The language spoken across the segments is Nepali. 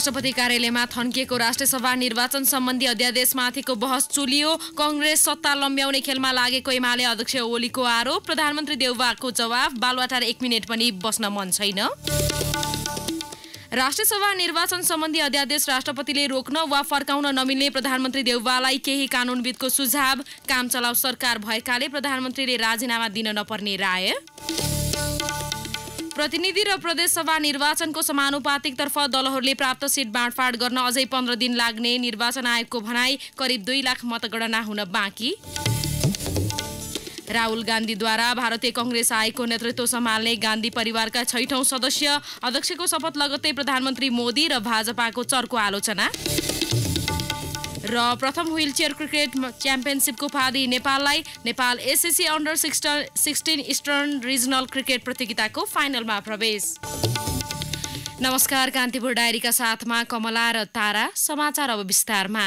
राष्ट्रपति कार्यालयमा थन्किएको राष्ट्रसभा निर्वाचन सम्बन्धी अध्यादेशमाथिको बहस चुलियो कङ्ग्रेस सत्ता लम्ब्याउने खेलमा लागेको एमाले अध्यक्ष ओलीको आरोप प्रधानमन्त्री देउबाको जवाब बालवाटार एक मिनट पनि बस्न मन छैन राष्ट्रसभा निर्वाचन सम्बन्धी अध्यादेश राष्ट्रपतिले रोक्न वा फर्काउन नमिल्ने प्रधानमन्त्री देउबालाई केही कानूनविदको सुझाव काम चलाउ सरकार भएकाले प्रधानमन्त्रीले राजीनामा दिन नपर्ने राय प्रतिनिधि र प्रदेशसभा निर्वाचनको समानुपातिकतर्फ दलहरूले प्राप्त सिट बाँडफाँड गर्न अझै पन्ध्र दिन लाग्ने निर्वाचन आयोगको भनाई करिब दुई लाख मतगणना हुन बाँकी राहुल गान्धीद्वारा भारतीय कङ्ग्रेस आयोगको नेतृत्व सम्हाल्ने गान्धी परिवारका छैठौँ सदस्य अध्यक्षको शपथ लगत्तै प्रधानमन्त्री मोदी र भाजपाको चर्को आलोचना र प्रथम व्विल चेयर क्रिकेट च्याम्पियनसिपको उपाधि नेपाललाई Nepal SSC under sixteen sixteen eastern regional cricket प्रतियोगिताको फाइनलमा प्रवेश नमस्कार कान्तिपुर डायरीका साथमा कमला र तारा समाचार अब विस्तारमा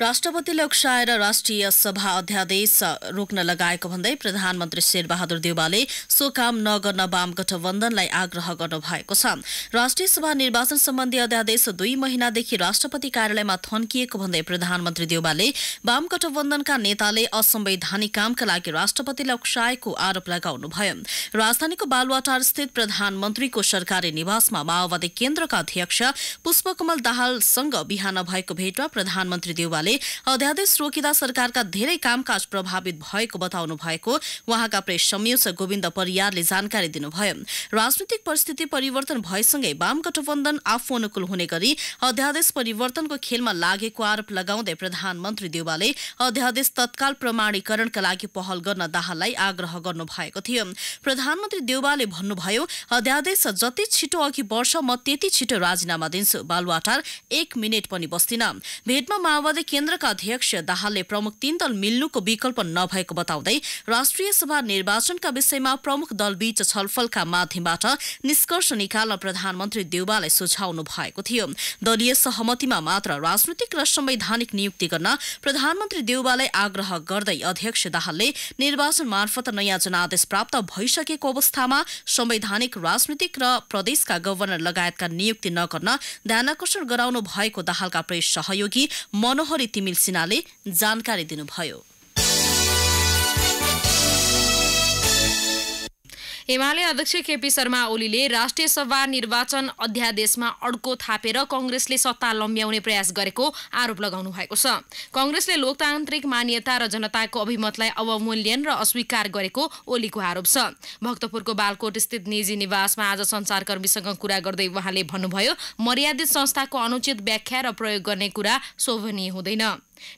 राष्ट्रपतिले उक्साएर राष्ट्रिय सभा अध्यादेश रोक्न लगाएको भन्दै प्रधानमन्त्री शेरबहादुर देवालले सो काम नगर्न वाम गठबन्धनलाई आग्रह गर्नु भएको छ राष्ट्रिय सभा निर्वाचन सम्बन्धी अध्यादेश दुई महिनादेखि राष्ट्रपति कार्यालयमा थन्किएको भन्दै प्रधानमन्त्री देवालले वाम गठबन्धनका नेताले असंवैधानिक कामका लागि राष्ट्रपति उक्साएको आरोप लगाउनुभयो राजधानीको बालुवाटार स्थित प्रधानमन्त्रीको सरकारी निवासमा माओवादी केन्द्रका अध्यक्ष पुष्पकमल दाहालसँग बिहान भएको भेटमा प्रधानमन्त्री देवालले अध्यादेश रोकिँदा सरकारका धेरै कामकाज प्रभावित भएको बताउनु भएको उहाँका प्रेस संयोजक गोविन्द परियारले जानकारी दिनुभयो राजनीतिक परिस्थिति परिवर्तन भएसँगै वाम गठबन्धन आफू अनुकूल हुने गरी अध्यादेश परिवर्तनको खेलमा लागेको आरोप लगाउँदै प्रधानमन्त्री देवालले अध्यादेश तत्काल प्रमाणीकरणका लागि पहल गर्न दाहाललाई आग्रह गर्नु भएको थियो प्रधानमन्त्री देउवाले भन्नुभयो अध्यादेश जति छिटो अघि बढ्छ म त्यति छिटो राजीनामा दिन्छु बालुवाटार एक मिनेट पनि बस्दिन भेटमा माओवादी केन्द्रका अध्यक्ष दाहालले प्रमुख तीन दल मिल्नुको विकल्प नभएको बताउँदै राष्ट्रिय सभा निर्वाचनका विषयमा प्रमुख दलबीच छलफलका माध्यमबाट निष्कर्ष निकाल्न प्रधानमन्त्री देउबालाई सुझाउनु भएको थियो दलीय सहमतिमा मात्र राजनैतिक र संवैधानिक नियुक्ति गर्न प्रधानमन्त्री देउबालाई आग्रह गर्दै अध्यक्ष दाहालले निर्वाचन मार्फत नयाँ जनादेश प्राप्त भइसकेको अवस्थामा संवैधानिक राजनीतिक र प्रदेशका गवर्नर लगायतका नियुक्ति नगर्न ध्यानकर्षण गराउनु भएको दाहालका प्रेस सहयोगी मनोहरी तिमिल सिन्हाले जानकारी दिनुभयो एमाले अध्यक्ष केपी शर्मा ओलीले राष्ट्रिय सभा निर्वाचन अध्यादेशमा अड्को थापेर कङ्ग्रेसले सत्ता लम्ब्याउने प्रयास गरेको आरोप लगाउनु भएको छ कङ्ग्रेसले लोकतान्त्रिक मान्यता र जनताको अभिमतलाई अवमूल्यन र अस्वीकार गरेको ओलीको आरोप छ भक्तपुरको बालकोट स्थित निजी निवासमा आज सञ्चारकर्मीसँग कुरा गर्दै उहाँले भन्नुभयो मर्यादित संस्थाको अनुचित व्याख्या र प्रयोग गर्ने कुरा शोभनीय हुँदैन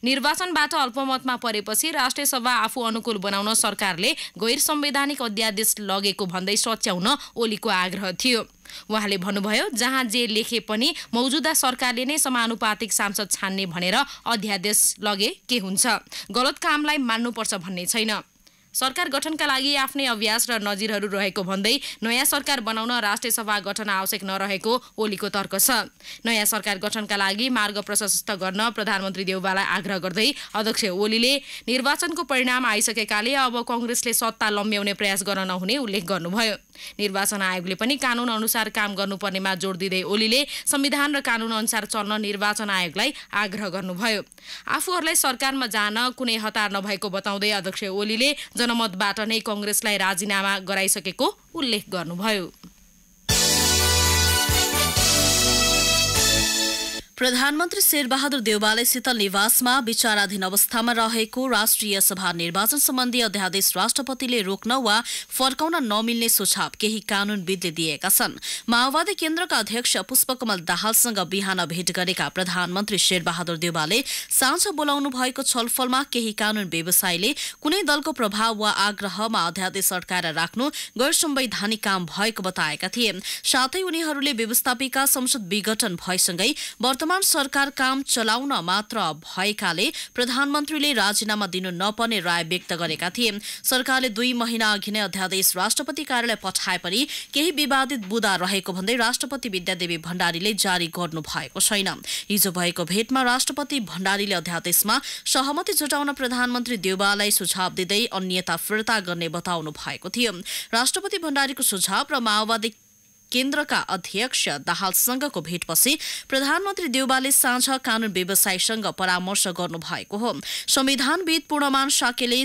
निर्वाचनबाट अल्पमतमा परेपछि राष्ट्रिय सभा आफू अनुकूल बनाउन सरकारले गैर संवैधानिक अध्यादेश लगेको भन्दै सच्याउन ओलीको आग्रह थियो उहाँले भन्नुभयो जहाँ जे लेखे पनि मौजुदा सरकारले नै समानुपातिक सांसद छान्ने भनेर अध्यादेश लगे के हुन्छ गलत कामलाई मान्नुपर्छ भन्ने छैन सरकार गठनका लागि आफ्नै अभ्यास र नजिरहरू रहेको भन्दै नयाँ सरकार बनाउन राष्ट्रिय सभा गठन आवश्यक नरहेको ओलीको तर्क छ नयाँ सरकार गठनका लागि मार्ग प्रशस्त गर्न प्रधानमन्त्री देउबालाई आग्रह गर्दै अध्यक्ष ओलीले निर्वाचनको परिणाम आइसकेकाले अब कङ्ग्रेसले सत्ता लम्ब्याउने प्रयास गर्न नहुने उल्लेख गर्नुभयो निर्वाचन आयोगले पनि कानुन अनुसार काम गर्नुपर्नेमा जोड दिँदै ओलीले संविधान र कानुन अनुसार चल्न निर्वाचन आयोगलाई आग्रह गर्नुभयो आफूहरूलाई सरकारमा जान कुनै हतार नभएको बताउँदै अध्यक्ष ओलीले जनमतबाट नै कङ्ग्रेसलाई राजीनामा गराइसकेको उल्लेख गर्नुभयो प्रधानमन्त्री शेरबहादुर देवालयसित निवासमा विचाराधीन अवस्थामा रहेको राष्ट्रिय सभा निर्वाचन सम्बन्धी अध्यादेश राष्ट्रपतिले रोक्न वा फर्काउन नमिल्ने सुझाव केही कानूनविदले दिएका छन् माओवादी केन्द्रका अध्यक्ष पुष्पकमल दाहालसँग बिहान भेट गरेका प्रधानमन्त्री शेरबहादुर देउवाले साँझ बोलाउनु भएको छलफलमा केही कानून व्यवसायले कुनै दलको प्रभाव वा आग्रहमा अध्यादेश अड्काएर राख्नु गैर संवैधानिक काम भएको बताएका थिए साथै उनीहरूले व्यवस्थापिका संसद विघटन भएसँगै वर्तमान वर्तमान सरकार काम चलाउन मात्र भएकाले प्रधानमन्त्रीले राजीनामा दिनु नपर्ने राय व्यक्त गरेका थिए सरकारले दुई महिना अघि नै अध्यादेश राष्ट्रपति कार्यालय पठाए पनि केही विवादित बुदा रहेको भन्दै राष्ट्रपति विद्यादेवी भण्डारीले जारी गर्नु भएको छैन हिजो भएको भेटमा राष्ट्रपति भण्डारीले अध्यादेशमा सहमति जुटाउन प्रधानमन्त्री देउबालाई सुझाव दिँदै अन्यता फिर्ता गर्ने बताउनु भएको थियो राष्ट्रपति भण्डारीको सुझाव र माओवादी केन्द्रका अध्यक्ष दाहालसँगको भेटपछि प्रधानमन्त्री देउबाले साँझ कानून व्यवसायसँग परामर्श गर्नुभएको हो संविधानविद पूर्णमान साकेले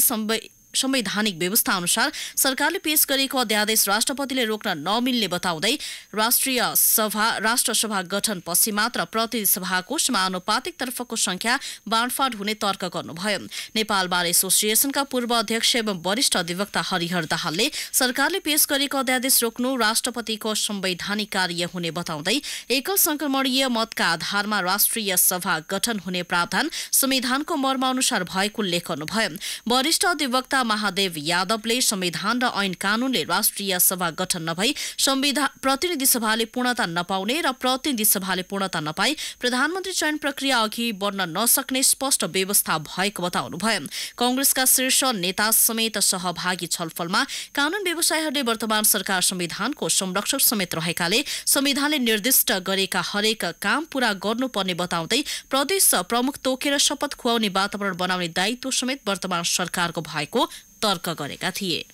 संवैधानिक व्यवस्था अनुसार सरकारले पेश गरेको अध्यादेश राष्ट्रपतिले रोक्न नमिल्ने बताउँदै राष्ट्रिय सभा राष्ट्रसभा गठन पछि मात्र प्रतिनिधि सभाको समानुपातिक तर्फको संख्या बाँडफाँड हुने तर्क गर्नुभयो नेपाल बार एसोसिएसनका पूर्व अध्यक्ष एवं वरिष्ठ अधिवक्ता हरिहर दाहालले सरकारले पेश गरेको अध्यादेश रोक्नु राष्ट्रपतिको संवैधानिक कार्य हुने बताउँदै एकल संक्रमणीय मतका आधारमा राष्ट्रिय सभा गठन हुने प्रावधान संविधानको मर्म अनुसार भएको उल्लेख गर्नुभयो वरिष्ठ अधिवक्ता महादेव यादवले संविधान र ऐन कानूनले राष्ट्रिय सभा गठन नभई संविधान प्रतिनिधि सभाले पूर्णता नपाउने र प्रतिनिधि सभाले पूर्णता नपाई प्रधानमन्त्री चयन प्रक्रिया अघि बढ्न नसक्ने स्पष्ट व्यवस्था भएको बताउनुभयो कंग्रेसका शीर्ष नेता समेत सहभागी छलफलमा कानून व्यवसायहरूले वर्तमान सरकार संविधानको संरक्षक समेत रहेकाले संविधानले निर्दिष्ट गरेका हरेक काम पूरा गर्नुपर्ने बताउँदै प्रदेश प्रमुख तोकेर शपथ खुवाउने वातावरण बनाउने दायित्व समेत वर्तमान सरकारको भएको तर्क गरेका थिए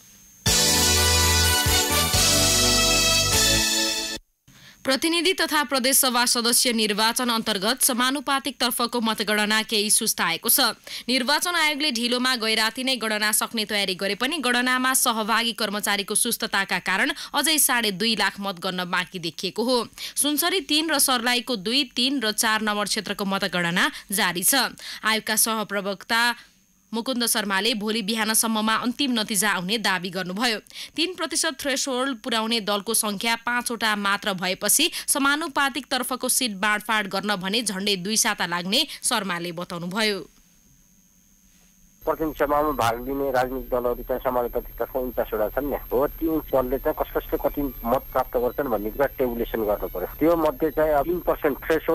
प्रतिनिधि तथा प्रदेशसभा सदस्य निर्वाचन अन्तर्गत समानुपातिक तर्फको मतगणना केही सुस्ताएको छ निर्वाचन आयोगले ढिलोमा गैराती नै गणना सक्ने तयारी गरे पनि गणनामा सहभागी कर्मचारीको सुस्तताका कारण अझै साढे दुई लाख मत गर्न बाँकी देखिएको हो सुनसरी तीन र सर्लाहीको दुई तीन र चार नम्बर क्षेत्रको मतगणना जारी छ आयोगका सहप्रवक्ता मुकुन्द शर्माले भोलि बिहानसम्ममा अन्तिम नतिजा आउने दावी गर्नुभयो तीन प्रतिशत थ्रेस होल्ड पुर्याउने दलको संख्या पाँचवटा मात्र भएपछि तर्फको सिट बाँडफाँड गर्न भने झण्डै दुई साता लाग्ने शर्माले बताउनुभयो प्रतिनिधि सभामा भाग लिने राजनीतिक दलहरू चाहिँ समानुपातितर्फ उन्चासवटा छन् नि हो ती दलले चाहिँ कस कसले कति मत प्राप्त गर्छन् भन्ने कुरा टेबुलेसन गर्नु पऱ्यो त्यो मध्ये चाहिँ तिन पर्सेन्ट फ्रेस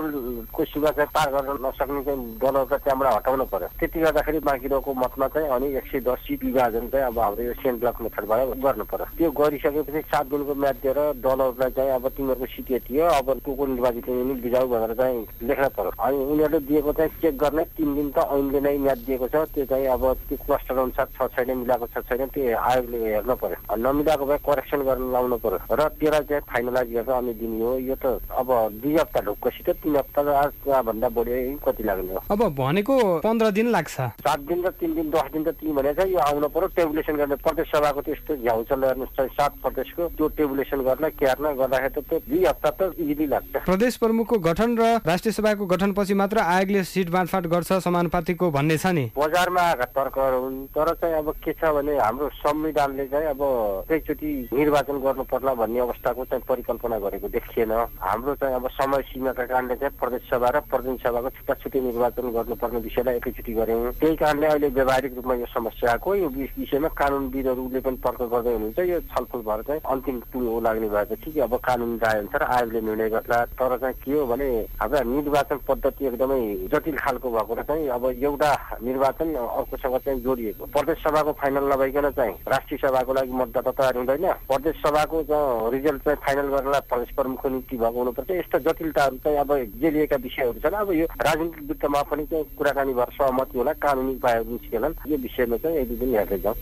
होल्डको सीमा चाहिँ पार गर्न नसक्ने चाहिँ दलहरूलाई त्यहाँबाट हटाउनु पऱ्यो त्यति गर्दाखेरि बाँकी रहेको मतमा चाहिँ अनि एक सय दस सिट विभाजन चाहिँ अब हाम्रो यो सेन्ट ब्लक मेथडबाट गर्नु पऱ्यो त्यो गरिसकेपछि सात दिनको म्याच दिएर दलहरूलाई चाहिँ अब तिमीहरूको सिट यति हो अब को को निर्वाचित हुने बुझाऊ भनेर चाहिँ लेख्न पऱ्यो अनि उनीहरूले दिएको चाहिँ चेक गर्ने तिन दिन त ऐनले नै म्याच दिएको छ त्यो चाहिँ अब त्यो क्लस्टर अनुसार छ छैन मिलाएको छ छैन त्यो आयोगले हेर्न पर्यो नमिलाएको भए करेक्सन गर्न लाउनु पर्यो र त्यसलाई चाहिँ फाइनलाइज गरेर अनि दिने हो यो त अब दुई हप्ता ढुक्कसित तिन हप्ता भन्दा बढी कति लाग्ने हो अब भनेको पन्ध्र दिन लाग्छ सात दिन र तिन दिन दस दिन त तिमी भने चाहिँ यो आउनु पर्यो टेबुलेसन गर्ने प्रदेश सभाको त्यस्तो झ्याउचल हेर्नु सात प्रदेशको त्यो टेबुलेसन गर्न क्यार्न गर्दाखेरि त दुई हप्ता त इजिली लाग्छ प्रदेश प्रमुखको गठन र राष्ट्रिय सभाको गठनपछि मात्र आयोगले सिट बाँडफाँड गर्छ समानुपातिको भन्ने छ नि बजारमा तर्कहरू हुन् तर चाहिँ अब के छ भने हाम्रो संविधानले चाहिँ अब एकचोटि निर्वाचन गर्नु पर्ला भन्ने अवस्थाको चाहिँ परिकल्पना गरेको देखिएन हाम्रो चाहिँ अब समय सीमाका कारणले चाहिँ प्रदेश सभा र प्रतिनिधि सभाको छुट्टा छुट्टै निर्वाचन गर्नुपर्ने विषयलाई एकैचोटि गऱ्यौँ त्यही कारणले अहिले व्यावहारिक रूपमा यो समस्याको यो विषयमा कानुनविदहरूले पनि तर्क गर्दै हुनुहुन्छ यो छलफल भएर चाहिँ अन्तिम हो लाग्ने भएको थियो कि अब कानुन राय अनुसार आयोगले निर्णय गर्ला तर चाहिँ के हो भने हाम्रा निर्वाचन पद्धति एकदमै जटिल खालको भएको र चाहिँ अब एउटा निर्वाचन अर्को सभासँग चाहिँ जोडिएको प्रदेश सभाको फाइनल नभइकन चाहिँ राष्ट्रिय सभाको लागि मतदाता तयार हुँदैन प्रदेश सभाको चाहिँ रिजल्ट चाहिँ फाइनल गर्नलाई प्रदेश प्रमुखको नियुक्ति भएको हुनुपर्छ यस्ता जटिलताहरू चाहिँ अब जेलिएका विषयहरू छन् अब यो राजनीतिक वित्तमा पनि चाहिँ कुराकानी भएर सहमति होला कानुनी उपायहरू निस्केलान् यो विषयमा चाहिँ यदि पनि हेर्दै जाउँ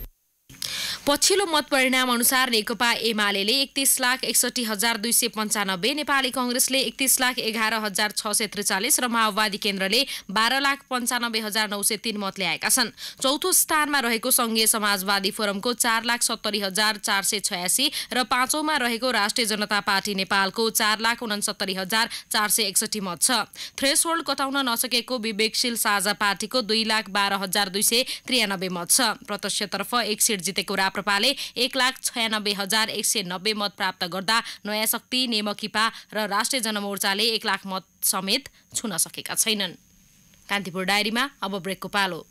पछिल्लो मतपरिणाम अनुसार नेकपा एमाले एकतिस लाख एकसठी हजार दुई सय पन्चानब्बे नेपाली कङ्ग्रेसले एकतिस लाख एघार हजार छ सय त्रिचालिस र माओवादी केन्द्रले बाह्र लाख पन्चानब्बे हजार नौ सय तीन मत ल्याएका छन् चौथो स्थानमा रहेको सङ्घीय समाजवादी फोरमको चार लाख सत्तरी हजार चार सय छयासी र पाँचौँमा रहेको राष्ट्रिय जनता पार्टी नेपालको चार लाख उनसत्तरी हजार चार सय एकसठी मत छ थ्रेस होल्ड कटाउन नसकेको विवेकशील साझा पार्टीको दुई लाख बाह्र हजार दुई सय त्रियानब्बे मत छ प्रत्यक्षतर्फ एक सिट जितेको राप राप्रपाले एक लाख छयानब्बे हजार एक सय नब्बे मत प्राप्त गर्दा नयाँ शक्ति नेमकिपा र राष्ट्रिय जनमोर्चाले एक लाख मत समेत छुन सकेका छैनन् कान्तिपुर डायरीमा अब ब्रेकको पालो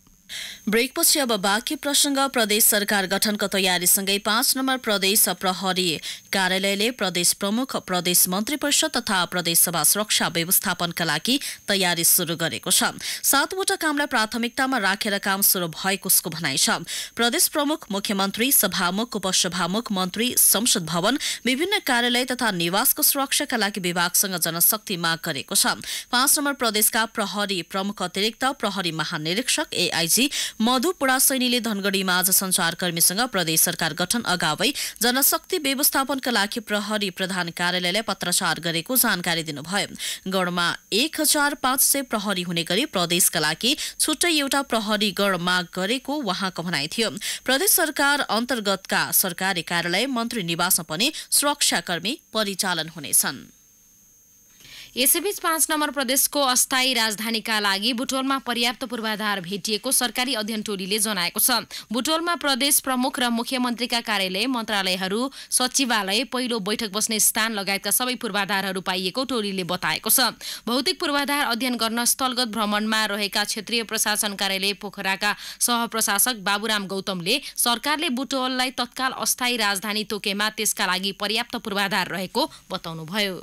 ब्रेकपछि अब बाँकी प्रसङ्ग प्रदेश सरकार गठनको तयारीसँगै पाँच नम्बर प्रदेश प्रहरी कार्यालयले प्रदेश प्रमुख प्रदेश मन्त्री परिषद तथा प्रदेशसभा सुरक्षा व्यवस्थापनका लागि तयारी सुरु गरेको छ सातवटा कामलाई प्राथमिकतामा राखेर काम सुरु भएको उसको भनाइ छ प्रदेश प्रमुख मुख्यमन्त्री सभामुख उपसभामुख मन्त्री संसद भवन विभिन्न कार्यालय तथा निवासको सुरक्षाका लागि विभागसँग जनशक्ति माग गरेको छ पाँच नम्बर प्रदेशका प्रहरी प्रमुख अतिरिक्त प्रहरी महानिरीक्षक एआई भएपछि मधु पुडासैनीले धनगढ़ीमा आज संचारकर्मीसँग प्रदेश सरकार गठन अगावै जनशक्ति व्यवस्थापनका लागि प्रहरी प्रधान कार्यालयलाई पत्राचार गरेको जानकारी दिनुभयो गढमा एक हजार पाँच सय प्रहरी हुने गरी प्रदेशका लागि छुट्टै एउटा प्रहरी गढ माग गरेको उहाँको भनाइ थियो प्रदेश सरकार अन्तर्गतका सरकारी कार्यालय मन्त्री निवासमा पनि सुरक्षाकर्मी परिचालन हुनेछन् यसैबीच पाँच नम्बर प्रदेशको अस्थायी राजधानीका लागि बुटोलमा पर्याप्त पूर्वाधार भेटिएको सरकारी अध्ययन टोलीले जनाएको छ बुटोलमा प्रदेश प्रमुख र मुख्यमन्त्रीका कार्यालय मन्त्रालयहरू सचिवालय पहिलो बैठक बस्ने स्थान लगायतका सबै पूर्वाधारहरू पाइएको टोलीले बताएको छ भौतिक पूर्वाधार अध्ययन गर्न स्थलगत भ्रमणमा रहेका क्षेत्रीय प्रशासन कार्यालय पोखराका सहप्रशासक बाबुराम गौतमले सरकारले बुटोललाई तत्काल अस्थायी राजधानी तोकेमा त्यसका लागि पर्याप्त पूर्वाधार रहेको बताउनुभयो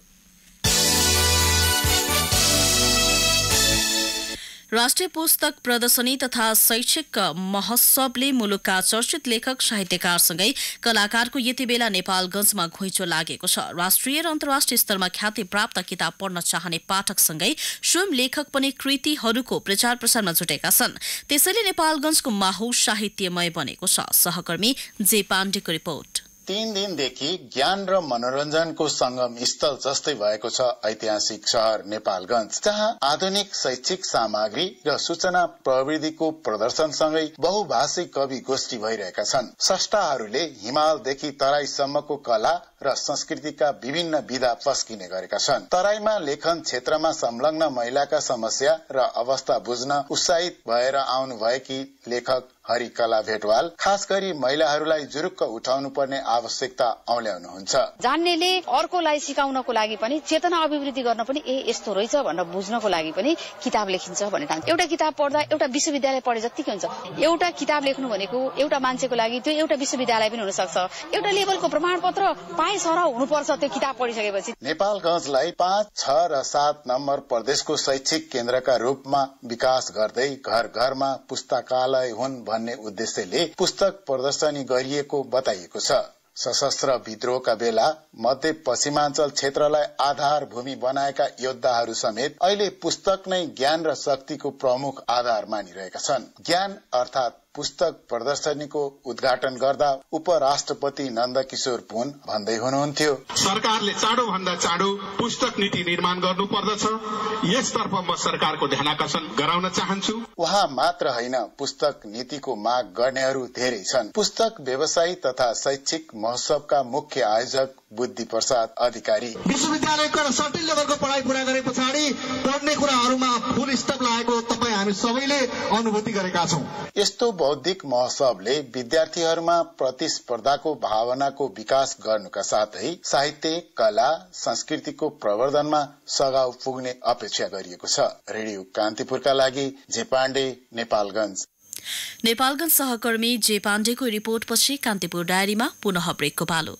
राष्ट्रिय पुस्तक प्रदर्शनी तथा शैक्षिक महोत्सवले मुलुकका चर्चित लेखक साहित्यकारसँगै कलाकारको यति बेला नेपालगंजमा घुइचो लागेको छ राष्ट्रिय र अन्तर्राष्ट्रिय स्तरमा ख्याति प्राप्त किताब पढ्न चाहने पाठकसँगै स्वयं लेखक पनि कृतिहरूको प्रचार प्रसारमा जुटेका छन् त्यसैले नेपालगंजको माहौल साहित्यमय बनेको छ सहकर्मी जे पाण्डेको रिपोर्ट तीन दिनदेखि ज्ञान र मनोरञ्जनको संगम स्थल जस्तै भएको छ ऐतिहासिक शहर नेपालगंज जहाँ आधुनिक शैक्षिक सामग्री र सूचना प्रविधिको प्रदर्शनसँगै बहुभाषिक कवि गोष्ठी भइरहेका छन् स्रष्टाहरूले हिमालदेखि तराईसम्मको कला र संस्कृतिका विभिन्न विधा पस्किने गरेका छन् तराईमा लेखन क्षेत्रमा संलग्न महिलाका समस्या र अवस्था बुझ्न उत्साहित भएर आउनु भएकी लेखक हरिकला भेटवाल खास गरी महिलाहरूलाई जुरुक्क उठाउनु पर्ने आवश्यकता औल्याउनुहुन्छ जान्नेले अर्कोलाई सिकाउनको लागि पनि चेतना अभिवृद्धि गर्न पनि ए यस्तो रहेछ भनेर बुझ्नको लागि पनि किताब लेखिन्छ भन्ने ठाउँ एउटा किताब पढ्दा एउटा विश्वविद्यालय पढे जतिकै हुन्छ एउटा किताब लेख्नु भनेको एउटा मान्छेको लागि त्यो एउटा विश्वविद्यालय पनि हुन सक्छ एउटा लेभलको प्रमाणपत्र कहाँ सरह हुनुपर्छ त्यो किताब पढिसकेपछि नेपालगंजलाई पाँच छ र सात नम्बर प्रदेशको शैक्षिक केन्द्रका रूपमा विकास गर्दै घर घरमा पुस्तकालय हुन् भन्ने उद्देश्यले पुस्तक प्रदर्शनी गरिएको बताइएको छ सशस्त्र विद्रोहका बेला मध्य पश्चिमाञ्चल क्षेत्रलाई आधार भूमि बनाएका योद्धाहरू समेत अहिले पुस्तक नै ज्ञान र शक्तिको प्रमुख आधार मानिरहेका छन् ज्ञान अर्थात पुस्तक प्रदर्शनीको उद्घाटन गर्दा उपराष्ट्रपति नन्दकिशोर पुन भन्दै हुनुहुन्थ्यो सरकारले चाँडो भन्दा चाँडो पुस्तक नीति निर्माण गर्नु पर्दछ यसतर्फ म सरकारको ध्यान आकर्षण गराउन चाहन्छु उहाँ मात्र होइन पुस्तक नीतिको माग गर्नेहरू धेरै छन् पुस्तक व्यवसायी तथा शैक्षिक महोत्सवका मुख्य आयोजक बुद्धि प्रसाद अधिकारी विश्वविद्यालयको सटिल लेभलको पढाइ पूरा गरे पछाडि पढ्ने कुराहरूमा फुल स्टप लागेको तपाईँ हामी सबैले अनुभूति गरेका छौँ यस्तो बौद्धिक महोत्सवले विद्यार्थीहरूमा प्रतिस्पर्धाको भावनाको विकास गर्नुका साथै साहित्य कला संस्कृतिको प्रवर्धनमा सघाउ पुग्ने अपेक्षा गरिएको छ रेडियो कान्तिपुरका लागि झेपाण्डे नेपालगंज नेपालगंज सहकर्मी जे पाण्डेको रिपोर्टपछि कान्तिपुर डायरीमा पुनः ब्रेकको पालो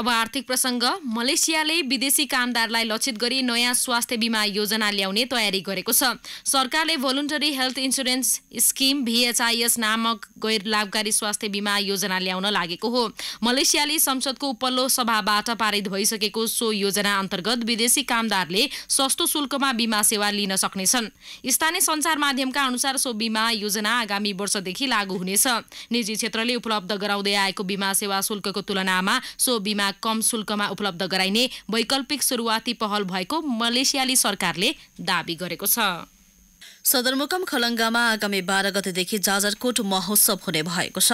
अब आर्थिक प्रसङ्ग मलेसियाले विदेशी कामदारलाई लक्षित गरी नयाँ स्वास्थ्य बिमा योजना ल्याउने तयारी गरेको छ सरकारले voluntary health insurance scheme VHIS नामक गैर लाभकारी स्वास्थ्य बिमा योजना ल्याउन लागेको हो मलेसियाली संसदको उपल्लो सभाबाट पारित भइसकेको सो योजना अन्तर्गत विदेशी कामदारले सस्तो शुल्कमा बिमा सेवा लिन सक्नेछन् स्थानीय सञ्चार माध्यमका अनुसार सो बिमा योजना आगामी वर्षदेखि लागू हुनेछ निजी क्षेत्रले उपलब्ध गराउँदै आएको बिमा सेवा शुल्कको तुलनामा सो बिमा कम शुल्कमा उपलब्ध गराइने वैकल्पिक सुरुवाती पहल भएको मलेसियाली सरकारले दावी गरेको छ सदरमुकाम खलङ्गामा आगामी बाह्र गतेदेखि जाजरकोट महोत्सव हुने भएको छ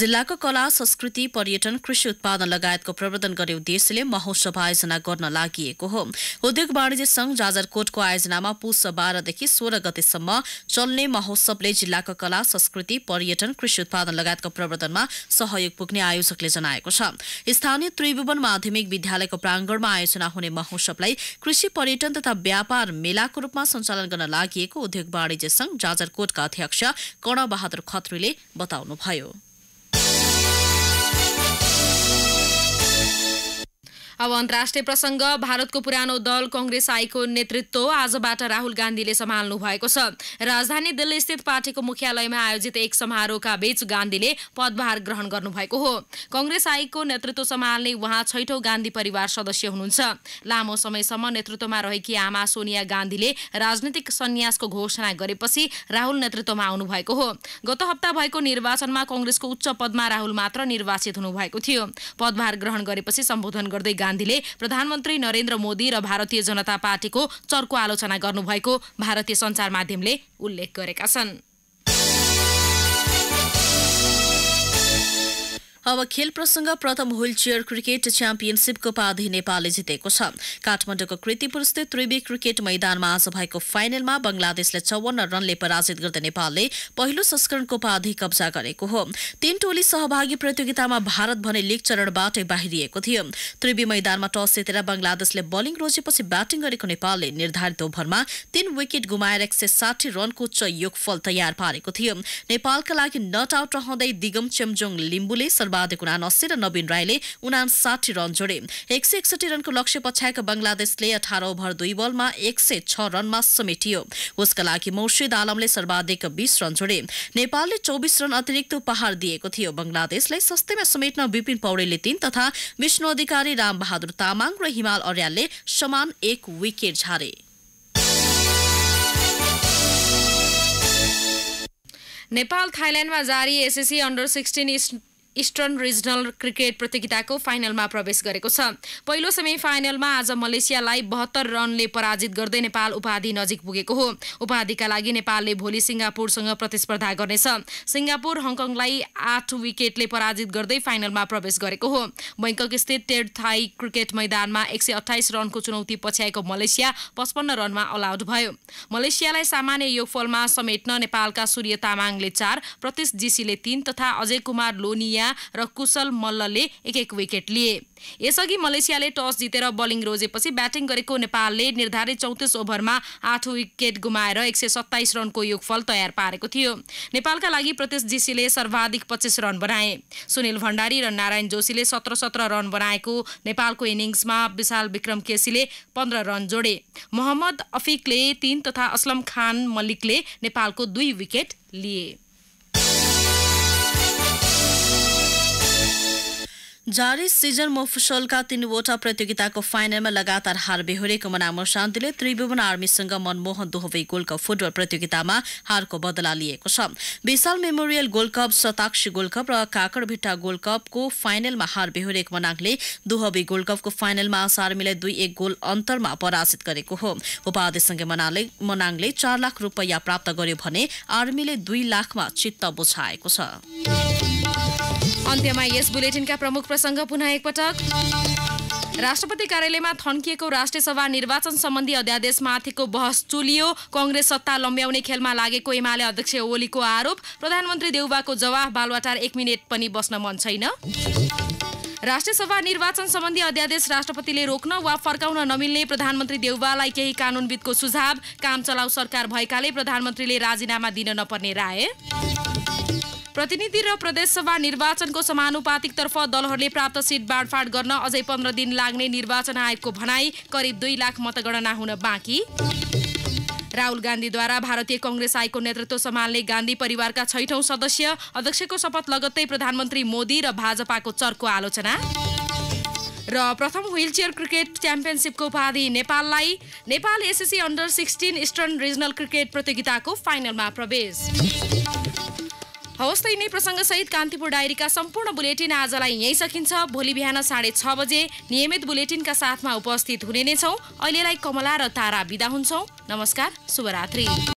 जिल्लाको कला संस्कृति पर्यटन कृषि उत्पादन लगायतको प्रवर्धन गर्ने उद्देश्यले महोत्सव आयोजना गर्न लागि हो उद्योग वाणिज्य संघ जाजरकोटको आयोजनामा पुष बाह्रदेखि सोह्र गतेसम्म चल्ने महोत्सवले जिल्लाको कला संस्कृति पर्यटन कृषि उत्पादन लगायतको प्रवर्धनमा सहयोग पुग्ने आयोजकले जनाएको छ स्थानीय त्रिभुवन माध्यमिक विद्यालयको प्राङ्गणमा आयोजना हुने महोत्सवलाई कृषि पर्यटन तथा व्यापार मेलाको रूपमा सञ्चालन गर्न लागि उद्योग वाणिज्य संघ जाजरकोटका अध्यक्ष कर्णबहादुर खत्रीले बताउनुभयो अब अन्तर्राष्ट्रिय प्रसङ्ग भारतको पुरानो दल कङ्ग्रेस आईको नेतृत्व आजबाट राहुल गान्धीले सम्हाल्नु भएको छ राजधानी दिल्ली स्थित पार्टीको मुख्यालयमा आयोजित एक समारोहका बीच गान्धीले पदभार ग्रहण गर्नुभएको हो कङ्ग्रेस आईको नेतृत्व सम्हाल्ने उहाँ छैठौँ गान्धी परिवार सदस्य हुनुहुन्छ लामो समयसम्म नेतृत्वमा रहेकी आमा सोनिया गान्धीले राजनीतिक सन्यासको घोषणा गरेपछि राहुल नेतृत्वमा आउनुभएको हो गत हप्ता भएको निर्वाचनमा कङ्ग्रेसको उच्च पदमा राहुल मात्र निर्वाचित हुनुभएको थियो पदभार ग्रहण गरेपछि सम्बोधन गर्दै गान्धीले प्रधानमन्त्री नरेन्द्र मोदी र भारतीय जनता पार्टीको चर्को आलोचना गर्नुभएको भारतीय सञ्चार माध्यमले उल्लेख गरेका छन् अब खेल प्रसङ्ग प्रथम व्हील चेयर क्रिकेट च्याम्पियनसिपको उपाधि नेपालले जितेको छ काठमाडौँको कृतिपुरस्थित त्रिवी क्रिकेट मैदानमा आज भएको फाइनलमा बंगलादेशले चौवन्न रनले पराजित गर्दै नेपालले पहिलो संस्करणको उपाधि कब्जा गरेको हो तीन टोली सहभागी प्रतियोगितामा भारत भने लिग चरणबाटै बाहिरिएको थियो त्रिवी मैदानमा टस जितेर बंगलादेशले बलिङ रोजेपछि ब्याटिङ गरेको नेपालले निर्धारित ओभरमा तीन विकेट गुमाएर एक रनको उच्च योगफल तयार पारेको थियो नेपालका लागि नट आउट रहँदै दिगम चेम्जोङ लिम्बुले सर्व उना अस्सी र नवीन राईले उनासाठी रन जोडे एक सय एकसठी रनको लक्ष्य पछ्याएको बङ्गलादेशले अठार ओभर दुई बलमा एक सय छ रनमा समेटियो उसका लागि मुर्शिद आलमले सर्वाधिक बीस रन जोडे नेपालले चौबिस रन अतिरिक्त उपहार दिएको थियो बङ्गलादेशलाई सस्तैमा समेट्न विपिन पौडेलले तीन तथा विष्णु अधिकारी रामबहादुर तामाङ र हिमाल अर्यालले समान एक विकेट झारे नेपाल थाइल्याण्डमा जारी SSC under sixteen eastern regional cricket प्रतियोगिताको फाइनलमा प्रवेश गरेको छ पहिलो सेमी फाइनलमा आज मलेसियालाई बहत्तर रनले पराजित गर्दै नेपाल उपाधि नजिक पुगेको हो उपाधिका लागि नेपालले भोलि सिङ्गापुरसँग प्रतिस्पर्धा गर्नेछ सिङ्गापुर हङकङलाई आठ विकेटले पराजित गर्दै फाइनलमा प्रवेश गरेको हो बैङ्कक स्थित टेड थाई क्रिकेट मैदानमा एक सय अठाइस रनको चुनौती पछ्याएको मलेसिया पचपन्न रनमा अलाउड भयो मलेसियालाई सामान्य योगफलमा समेट्न नेपालका सूर्य तामाङले चार प्रतीश जीसीले तीन तथा अजय कुमार लोनिया पुनिया र कुशल मल्लले एक एक विकेट लिए यसअघि मलेसियाले टस जितेर बलिङ रोजेपछि ब्याटिङ गरेको नेपालले निर्धारित चौतिस ओभरमा आठ विकेट गुमाएर एक सय सत्ताइस रनको योगफल तयार पारेको थियो नेपालका लागि प्रत्येश जीसीले सर्वाधिक पच्चिस रन बनाए सुनिल भण्डारी र नारायण जोशीले सत्र सत्र रन बनाएको नेपालको इनिङ्समा विशाल विक्रम केसीले पन्ध्र रन जोडे मोहम्मद अफिकले तीन तथा असलम खान मल्लिकले नेपालको दुई विकेट लिए जारी सिजन मफुसलका तीनवटा प्रतियोगिताको फाइनलमा लगातार हार बेहोरेको मनामो शान्तिले त्रिभुवन आर्मीसँग मनमोहन दोहवे गोल्ड कप फुटबल प्रतियोगितामा हारको बदला लिएको छ Vishal memorial gold cup Shatakshi gold cup र काकडभिट्टा गोल्ड कपको फाइनलमा हार बेहोरेको मनाङले दोहवे गोल्ड कपको फाइनलमा आशा आर्मीलाई दुई एक गोल अन्तरमा पराजित गरेको हो उपाध्यक्षसँगै मनाले मनाङले चार लाख रुपियाँ प्राप्त गर्यो भने आर्मीले दुई लाखमा चित्त बुझाएको छ अन्त्यमा यस बुलेटिनका प्रमुख प्रसङ्ग पुनः एकपटक राष्ट्रपति कार्यालयमा थन्किएको राष्ट्रिय सभा निर्वाचन सम्बन्धी अध्यादेशमाथिको बहस चुलियो कङ्ग्रेस सत्ता लम्ब्याउने खेलमा लागेको एमाले अध्यक्ष ओलीको आरोप प्रधानमन्त्री देउबाको जवाफ बालवाटार एक मिनट पनि बस्न मन छैन राष्ट्रिय सभा निर्वाचन सम्बन्धी अध्यादेश राष्ट्रपतिले रोक्न वा फर्काउन नमिल्ने प्रधानमन्त्री देउबालाई केही कानुनविदको सुझाव काम चलाउ सरकार भएकाले प्रधानमन्त्रीले राजीनामा दिन नपर्ने राय प्रतिनिधि र प्रदेशसभा निर्वाचनको समानुपातिकतर्फ दलहरूले प्राप्त सिट बाँडफाँड गर्न अझै पन्ध्र दिन लाग्ने निर्वाचन आयोगको भनाई करिब दुई लाख मतगणना हुन बाँकी राहुल गान्धीद्वारा भारतीय कङ्ग्रेस आयोगको नेतृत्व सम्हाल्ने गान्धी परिवारका छैठौँ सदस्य अध्यक्षको शपथ लगत्तै प्रधानमन्त्री मोदी र भाजपाको चर्को आलोचना र प्रथम व्हिलचेयर क्रिकेट च्याम्पियनसिपको उपाधि नेपाललाई Nepal SSC under sixteen eastern regional cricket प्रतियोगिताको फाइनलमा प्रवेश हवस् त यिनै प्रसङ्गसहित कान्तिपुर डायरीका सम्पूर्ण बुलेटिन आजलाई यहीँ सकिन्छ भोलि बिहान साढे छ बजे नियमित बुलेटिनका साथमा उपस्थित हुने नै छौँ अहिलेलाई कमला र तारा बिदा हुन्छौँ नमस्कार शुभरात्री